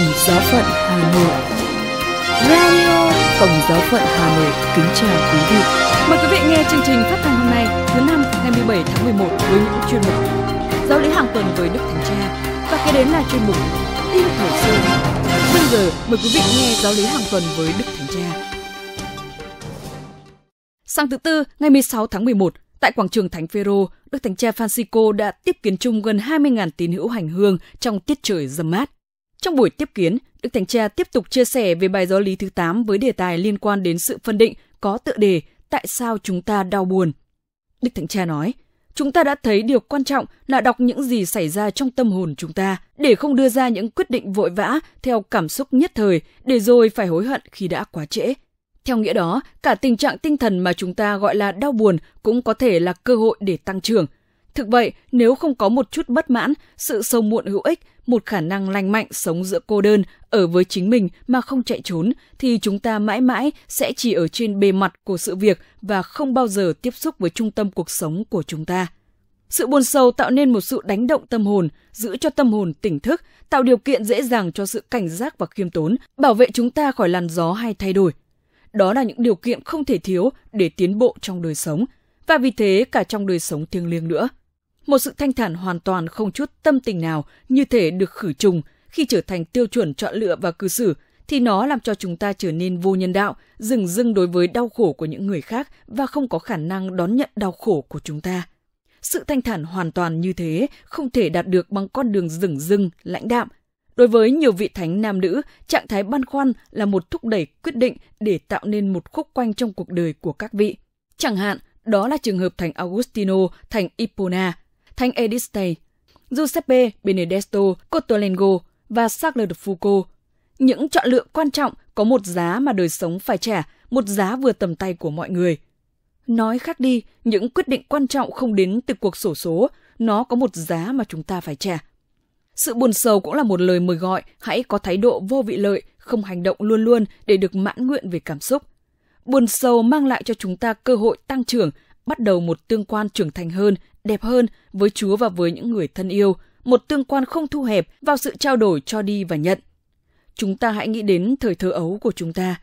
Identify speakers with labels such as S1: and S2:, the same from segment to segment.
S1: Tổng Giáo phận Hà Nội. Radio Tổng Giáo phận Hà Nội kính chào quý vị. Mời quý vị nghe chương trình phát thanh hôm nay, thứ năm ngày 17 tháng 11 với những chuyên mục Giáo lý hàng tuần với Đức Thánh Cha và kế đến là chuyên mục Tin thời sự. Bây giờ mời quý vị nghe Giáo lý hàng tuần với Đức Thánh Cha. Sáng thứ tư, ngày 16 tháng 11, Tại quảng trường Thánh Phaero, Đức Thánh Cha Francisco đã tiếp kiến chung gần 20.000 tín hữu hành hương trong tiết trời dầm mát. Trong buổi tiếp kiến, Đức Thánh Cha tiếp tục chia sẻ về bài giáo lý thứ 8 với đề tài liên quan đến sự phân định có tựa đề Tại sao chúng ta đau buồn? Đức Thánh Cha nói, chúng ta đã thấy điều quan trọng là đọc những gì xảy ra trong tâm hồn chúng ta để không đưa ra những quyết định vội vã theo cảm xúc nhất thời để rồi phải hối hận khi đã quá trễ. Theo nghĩa đó, cả tình trạng tinh thần mà chúng ta gọi là đau buồn cũng có thể là cơ hội để tăng trưởng, Thực vậy, nếu không có một chút bất mãn, sự sâu muộn hữu ích, một khả năng lành mạnh sống giữa cô đơn, ở với chính mình mà không chạy trốn, thì chúng ta mãi mãi sẽ chỉ ở trên bề mặt của sự việc và không bao giờ tiếp xúc với trung tâm cuộc sống của chúng ta. Sự buồn sâu tạo nên một sự đánh động tâm hồn, giữ cho tâm hồn tỉnh thức, tạo điều kiện dễ dàng cho sự cảnh giác và khiêm tốn, bảo vệ chúng ta khỏi làn gió hay thay đổi. Đó là những điều kiện không thể thiếu để tiến bộ trong đời sống, và vì thế cả trong đời sống thiêng liêng nữa. Một sự thanh thản hoàn toàn không chút tâm tình nào như thể được khử trùng khi trở thành tiêu chuẩn chọn lựa và cư xử thì nó làm cho chúng ta trở nên vô nhân đạo, dừng dưng đối với đau khổ của những người khác và không có khả năng đón nhận đau khổ của chúng ta. Sự thanh thản hoàn toàn như thế không thể đạt được bằng con đường dừng dưng, lãnh đạm. Đối với nhiều vị thánh nam nữ, trạng thái băn khoăn là một thúc đẩy quyết định để tạo nên một khúc quanh trong cuộc đời của các vị. Chẳng hạn, đó là trường hợp thành Augustino, thành Ipona, Thanh Edistey, Giuseppe Benedetto Cottolengo và Charles de Foucault. Những chọn lựa quan trọng có một giá mà đời sống phải trả, một giá vừa tầm tay của mọi người. Nói khác đi, những quyết định quan trọng không đến từ cuộc sổ số, nó có một giá mà chúng ta phải trả. Sự buồn sầu cũng là một lời mời gọi, hãy có thái độ vô vị lợi, không hành động luôn luôn để được mãn nguyện về cảm xúc. Buồn sầu mang lại cho chúng ta cơ hội tăng trưởng, bắt đầu một tương quan trưởng thành hơn, đẹp hơn với Chúa và với những người thân yêu, một tương quan không thu hẹp vào sự trao đổi cho đi và nhận. Chúng ta hãy nghĩ đến thời thơ ấu của chúng ta.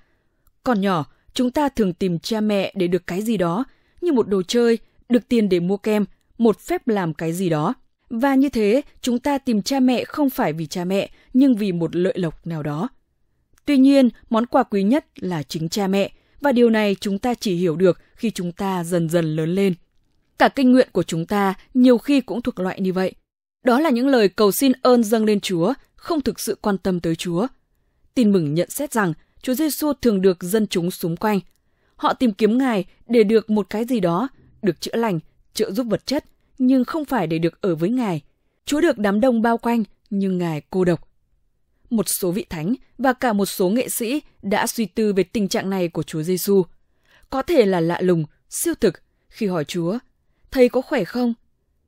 S1: Còn nhỏ, chúng ta thường tìm cha mẹ để được cái gì đó, như một đồ chơi, được tiền để mua kem, một phép làm cái gì đó. Và như thế, chúng ta tìm cha mẹ không phải vì cha mẹ, nhưng vì một lợi lộc nào đó. Tuy nhiên, món quà quý nhất là chính cha mẹ – và điều này chúng ta chỉ hiểu được khi chúng ta dần dần lớn lên. Cả kinh nguyện của chúng ta nhiều khi cũng thuộc loại như vậy. Đó là những lời cầu xin ơn dâng lên Chúa, không thực sự quan tâm tới Chúa. Tin mừng nhận xét rằng Chúa Giêsu thường được dân chúng xung quanh. Họ tìm kiếm Ngài để được một cái gì đó, được chữa lành, trợ giúp vật chất, nhưng không phải để được ở với Ngài. Chúa được đám đông bao quanh, nhưng Ngài cô độc một số vị thánh và cả một số nghệ sĩ đã suy tư về tình trạng này của Chúa Giêsu. Có thể là lạ lùng, siêu thực khi hỏi Chúa, "Thầy có khỏe không?"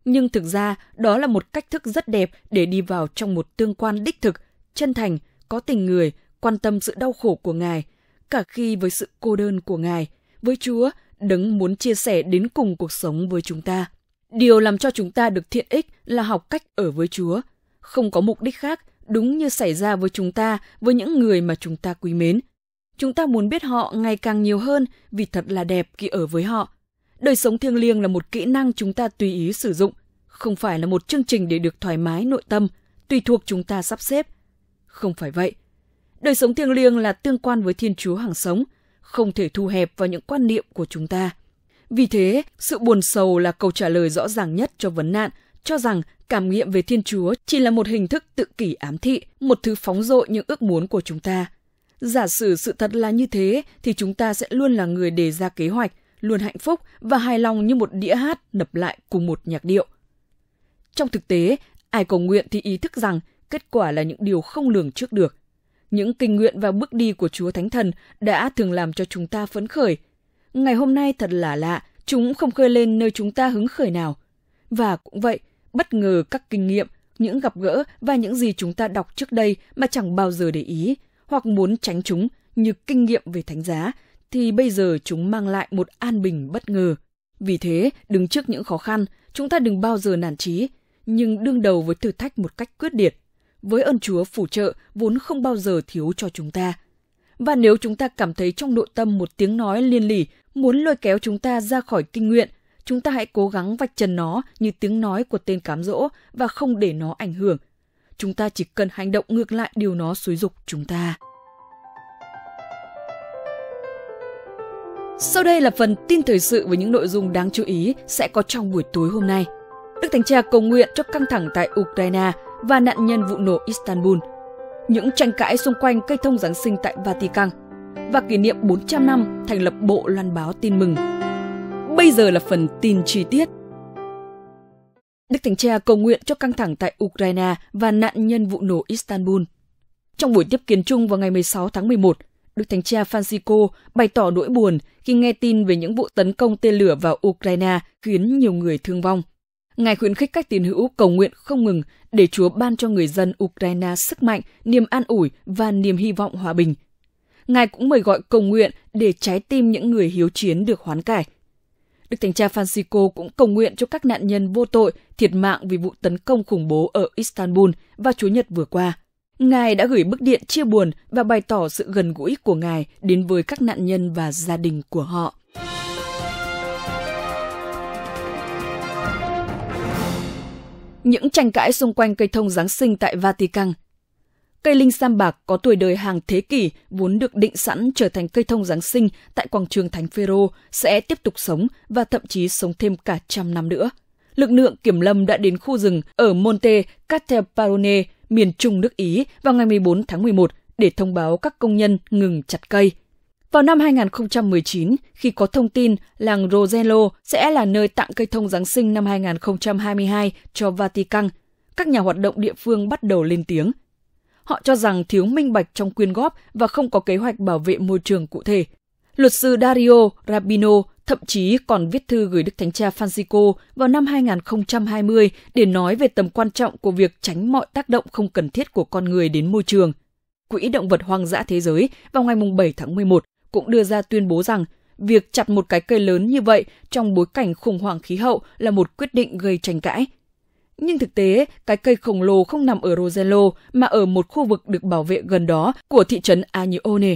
S1: Nhưng thực ra, đó là một cách thức rất đẹp để đi vào trong một tương quan đích thực, chân thành, có tình người, quan tâm sự đau khổ của Ngài, cả khi với sự cô đơn của Ngài, với Chúa, đấng muốn chia sẻ đến cùng cuộc sống với chúng ta. Điều làm cho chúng ta được thiện ích là học cách ở với Chúa, không có mục đích khác đúng như xảy ra với chúng ta, với những người mà chúng ta quý mến. Chúng ta muốn biết họ ngày càng nhiều hơn vì thật là đẹp khi ở với họ. Đời sống thiêng liêng là một kỹ năng chúng ta tùy ý sử dụng, không phải là một chương trình để được thoải mái nội tâm, tùy thuộc chúng ta sắp xếp. Không phải vậy. Đời sống thiêng liêng là tương quan với Thiên Chúa hàng sống, không thể thu hẹp vào những quan niệm của chúng ta. Vì thế, sự buồn sầu là câu trả lời rõ ràng nhất cho vấn nạn cho rằng cảm nghiệm về Thiên Chúa chỉ là một hình thức tự kỷ ám thị, một thứ phóng dội những ước muốn của chúng ta. Giả sử sự thật là như thế thì chúng ta sẽ luôn là người đề ra kế hoạch, luôn hạnh phúc và hài lòng như một đĩa hát nập lại cùng một nhạc điệu. Trong thực tế, ai cầu nguyện thì ý thức rằng kết quả là những điều không lường trước được. Những kinh nguyện và bước đi của Chúa Thánh Thần đã thường làm cho chúng ta phấn khởi. Ngày hôm nay thật là lạ, chúng không khơi lên nơi chúng ta hứng khởi nào. Và cũng vậy, bất ngờ các kinh nghiệm, những gặp gỡ và những gì chúng ta đọc trước đây mà chẳng bao giờ để ý hoặc muốn tránh chúng như kinh nghiệm về thánh giá thì bây giờ chúng mang lại một an bình bất ngờ. Vì thế, đứng trước những khó khăn, chúng ta đừng bao giờ nản chí, nhưng đương đầu với thử thách một cách quyết liệt. Với ơn Chúa phù trợ vốn không bao giờ thiếu cho chúng ta. Và nếu chúng ta cảm thấy trong nội tâm một tiếng nói liên lỉ muốn lôi kéo chúng ta ra khỏi kinh nguyện chúng ta hãy cố gắng vạch trần nó như tiếng nói của tên cám dỗ và không để nó ảnh hưởng. Chúng ta chỉ cần hành động ngược lại điều nó xúi dục chúng ta. Sau đây là phần tin thời sự với những nội dung đáng chú ý sẽ có trong buổi tối hôm nay. Đức Thánh Cha cầu nguyện cho căng thẳng tại Ukraine và nạn nhân vụ nổ Istanbul. Những tranh cãi xung quanh cây thông Giáng sinh tại Vatican và kỷ niệm 400 năm thành lập Bộ Loan báo tin mừng Bây giờ là phần tin chi tiết. Đức Thánh Cha cầu nguyện cho căng thẳng tại Ukraine và nạn nhân vụ nổ Istanbul. Trong buổi tiếp kiến chung vào ngày 16 tháng 11, Đức Thánh Cha Francisco bày tỏ nỗi buồn khi nghe tin về những vụ tấn công tên lửa vào Ukraine khiến nhiều người thương vong. Ngài khuyến khích các tín hữu cầu nguyện không ngừng để Chúa ban cho người dân Ukraine sức mạnh, niềm an ủi và niềm hy vọng hòa bình. Ngài cũng mời gọi cầu nguyện để trái tim những người hiếu chiến được hoán cải – Đức Thánh Cha Francisco cũng cầu nguyện cho các nạn nhân vô tội thiệt mạng vì vụ tấn công khủng bố ở Istanbul vào Chủ nhật vừa qua. Ngài đã gửi bức điện chia buồn và bày tỏ sự gần gũi của Ngài đến với các nạn nhân và gia đình của họ. Những tranh cãi xung quanh cây thông Giáng sinh tại Vatican Cây linh sam bạc có tuổi đời hàng thế kỷ vốn được định sẵn trở thành cây thông Giáng sinh tại quảng trường Thánh Phêrô sẽ tiếp tục sống và thậm chí sống thêm cả trăm năm nữa. Lực lượng kiểm lâm đã đến khu rừng ở Monte Castelparone, miền trung nước Ý vào ngày 14 tháng 11 để thông báo các công nhân ngừng chặt cây. Vào năm 2019, khi có thông tin làng Rosello sẽ là nơi tặng cây thông Giáng sinh năm 2022 cho Vatican, các nhà hoạt động địa phương bắt đầu lên tiếng – Họ cho rằng thiếu minh bạch trong quyên góp và không có kế hoạch bảo vệ môi trường cụ thể. Luật sư Dario Rabino thậm chí còn viết thư gửi Đức Thánh Cha Francisco vào năm 2020 để nói về tầm quan trọng của việc tránh mọi tác động không cần thiết của con người đến môi trường. Quỹ Động vật Hoang dã Thế giới vào ngày 7 tháng 11 cũng đưa ra tuyên bố rằng việc chặt một cái cây lớn như vậy trong bối cảnh khủng hoảng khí hậu là một quyết định gây tranh cãi – nhưng thực tế, cái cây khổng lồ không nằm ở Rosello mà ở một khu vực được bảo vệ gần đó của thị trấn Agnone.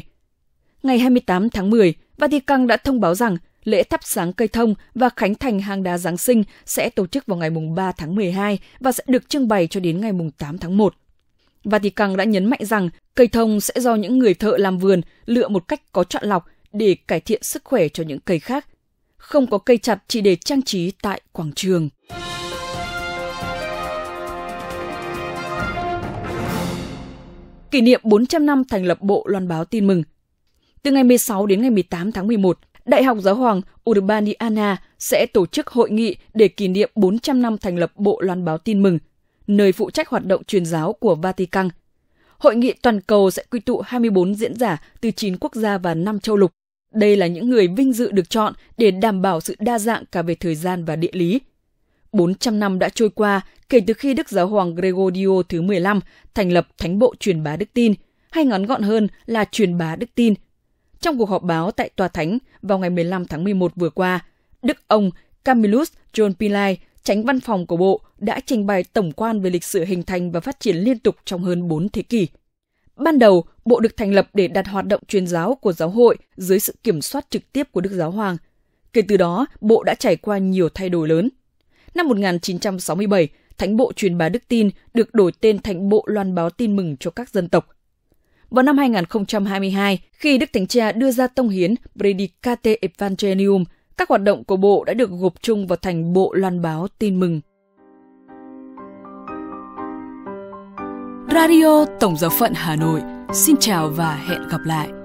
S1: Ngày 28 tháng 10, Vatican đã thông báo rằng lễ thắp sáng cây thông và khánh thành hang đá Giáng sinh sẽ tổ chức vào ngày 3 tháng 12 và sẽ được trưng bày cho đến ngày 8 tháng 1. Vatican đã nhấn mạnh rằng cây thông sẽ do những người thợ làm vườn lựa một cách có chọn lọc để cải thiện sức khỏe cho những cây khác. Không có cây chặt chỉ để trang trí tại quảng trường. kỷ niệm 400 năm thành lập Bộ Loan báo Tin mừng. Từ ngày 16 đến ngày 18 tháng 11, Đại học Giáo hoàng Urbaniana sẽ tổ chức hội nghị để kỷ niệm 400 năm thành lập Bộ Loan báo Tin mừng, nơi phụ trách hoạt động truyền giáo của Vatican. Hội nghị toàn cầu sẽ quy tụ 24 diễn giả từ 9 quốc gia và 5 châu lục. Đây là những người vinh dự được chọn để đảm bảo sự đa dạng cả về thời gian và địa lý – 400 năm đã trôi qua kể từ khi Đức Giáo Hoàng Gregorio thứ 15 thành lập Thánh Bộ Truyền bá Đức Tin, hay ngắn gọn hơn là Truyền bá Đức Tin. Trong cuộc họp báo tại Tòa Thánh vào ngày 15 tháng 11 vừa qua, Đức ông Camillus John Pillai, tránh văn phòng của Bộ, đã trình bày tổng quan về lịch sử hình thành và phát triển liên tục trong hơn 4 thế kỷ. Ban đầu, Bộ được thành lập để đặt hoạt động truyền giáo của giáo hội dưới sự kiểm soát trực tiếp của Đức Giáo Hoàng. Kể từ đó, Bộ đã trải qua nhiều thay đổi lớn – Năm 1967, Thánh bộ truyền bá đức tin được đổi tên thành bộ loan báo tin mừng cho các dân tộc. Vào năm 2022, khi Đức Thánh Cha đưa ra tông hiến Predicate Evangelium, các hoạt động của bộ đã được gộp chung vào thành bộ loan báo tin mừng. Radio Tổng giáo phận Hà Nội xin chào và hẹn gặp lại.